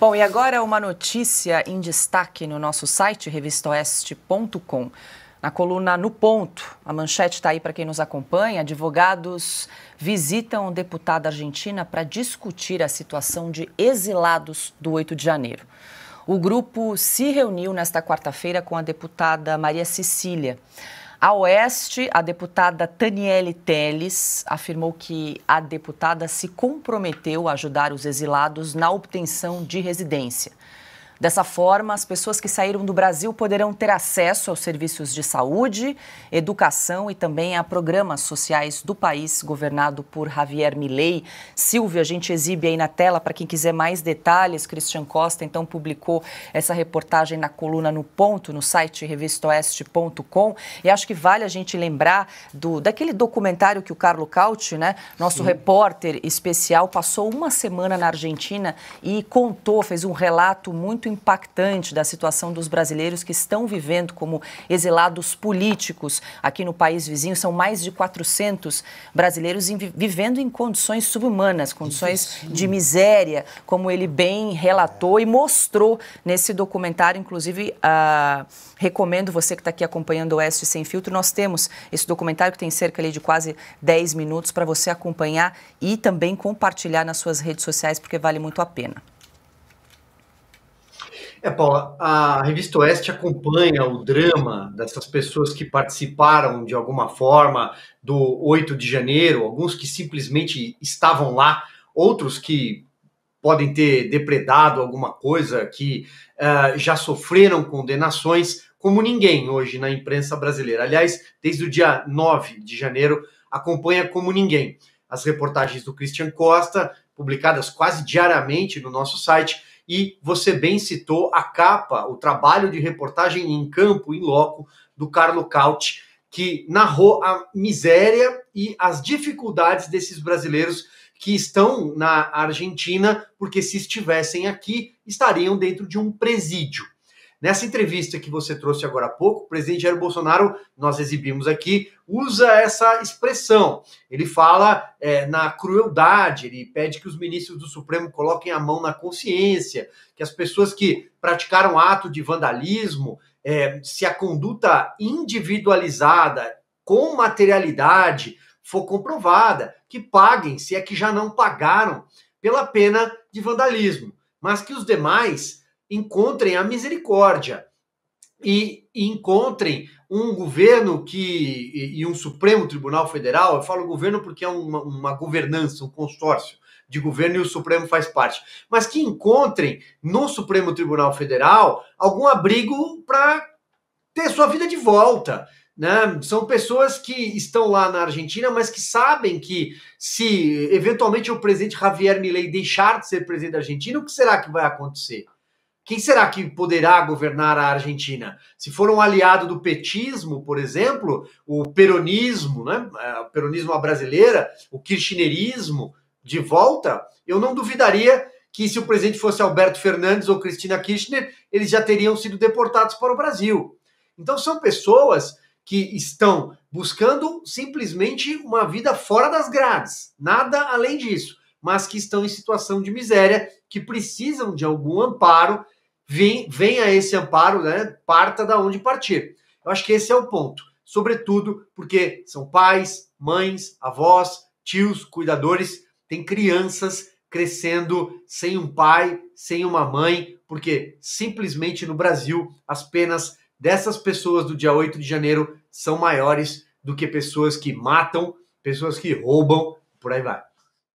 Bom, e agora uma notícia em destaque no nosso site revistaoeste.com. Na coluna No Ponto, a manchete está aí para quem nos acompanha. Advogados visitam deputada argentina para discutir a situação de exilados do 8 de janeiro. O grupo se reuniu nesta quarta-feira com a deputada Maria Cecília. A Oeste, a deputada Taniele Teles afirmou que a deputada se comprometeu a ajudar os exilados na obtenção de residência. Dessa forma, as pessoas que saíram do Brasil poderão ter acesso aos serviços de saúde, educação e também a programas sociais do país governado por Javier Milei. Silvia, a gente exibe aí na tela para quem quiser mais detalhes. Christian Costa então publicou essa reportagem na coluna no Ponto, no site revistoeste.com, e acho que vale a gente lembrar do daquele documentário que o Carlo Cauti, né, nosso Sim. repórter especial, passou uma semana na Argentina e contou, fez um relato muito impactante da situação dos brasileiros que estão vivendo como exilados políticos aqui no país vizinho. São mais de 400 brasileiros vivendo em condições subhumanas, condições de miséria, como ele bem relatou e mostrou nesse documentário. Inclusive, ah, recomendo você que está aqui acompanhando o Oeste Sem Filtro. Nós temos esse documentário que tem cerca ali, de quase 10 minutos para você acompanhar e também compartilhar nas suas redes sociais, porque vale muito a pena. É, Paula, a revista Oeste acompanha o drama dessas pessoas que participaram de alguma forma do 8 de janeiro, alguns que simplesmente estavam lá, outros que podem ter depredado alguma coisa, que uh, já sofreram condenações, como ninguém hoje na imprensa brasileira. Aliás, desde o dia 9 de janeiro, acompanha como ninguém as reportagens do Christian Costa, publicadas quase diariamente no nosso site e você bem citou a capa, o trabalho de reportagem em campo, em loco, do Carlo Couch, que narrou a miséria e as dificuldades desses brasileiros que estão na Argentina, porque se estivessem aqui, estariam dentro de um presídio. Nessa entrevista que você trouxe agora há pouco, o presidente Jair Bolsonaro, nós exibimos aqui, usa essa expressão. Ele fala é, na crueldade, ele pede que os ministros do Supremo coloquem a mão na consciência, que as pessoas que praticaram ato de vandalismo, é, se a conduta individualizada, com materialidade, for comprovada, que paguem, se é que já não pagaram, pela pena de vandalismo, mas que os demais encontrem a misericórdia e encontrem um governo que e um Supremo Tribunal Federal, eu falo governo porque é uma, uma governança, um consórcio de governo e o Supremo faz parte, mas que encontrem no Supremo Tribunal Federal algum abrigo para ter sua vida de volta. Né? São pessoas que estão lá na Argentina, mas que sabem que se eventualmente o presidente Javier Milei deixar de ser presidente da Argentina, o que será que vai acontecer? Quem será que poderá governar a Argentina? Se for um aliado do petismo, por exemplo, o peronismo, né? É, o peronismo à brasileira, o kirchnerismo de volta, eu não duvidaria que se o presidente fosse Alberto Fernandes ou Cristina Kirchner, eles já teriam sido deportados para o Brasil. Então são pessoas que estão buscando simplesmente uma vida fora das grades, nada além disso, mas que estão em situação de miséria, que precisam de algum amparo vem, a esse amparo, né? Parta da onde partir. Eu acho que esse é o ponto. Sobretudo porque são pais, mães, avós, tios, cuidadores, tem crianças crescendo sem um pai, sem uma mãe, porque simplesmente no Brasil as penas dessas pessoas do dia 8 de janeiro são maiores do que pessoas que matam, pessoas que roubam, por aí vai.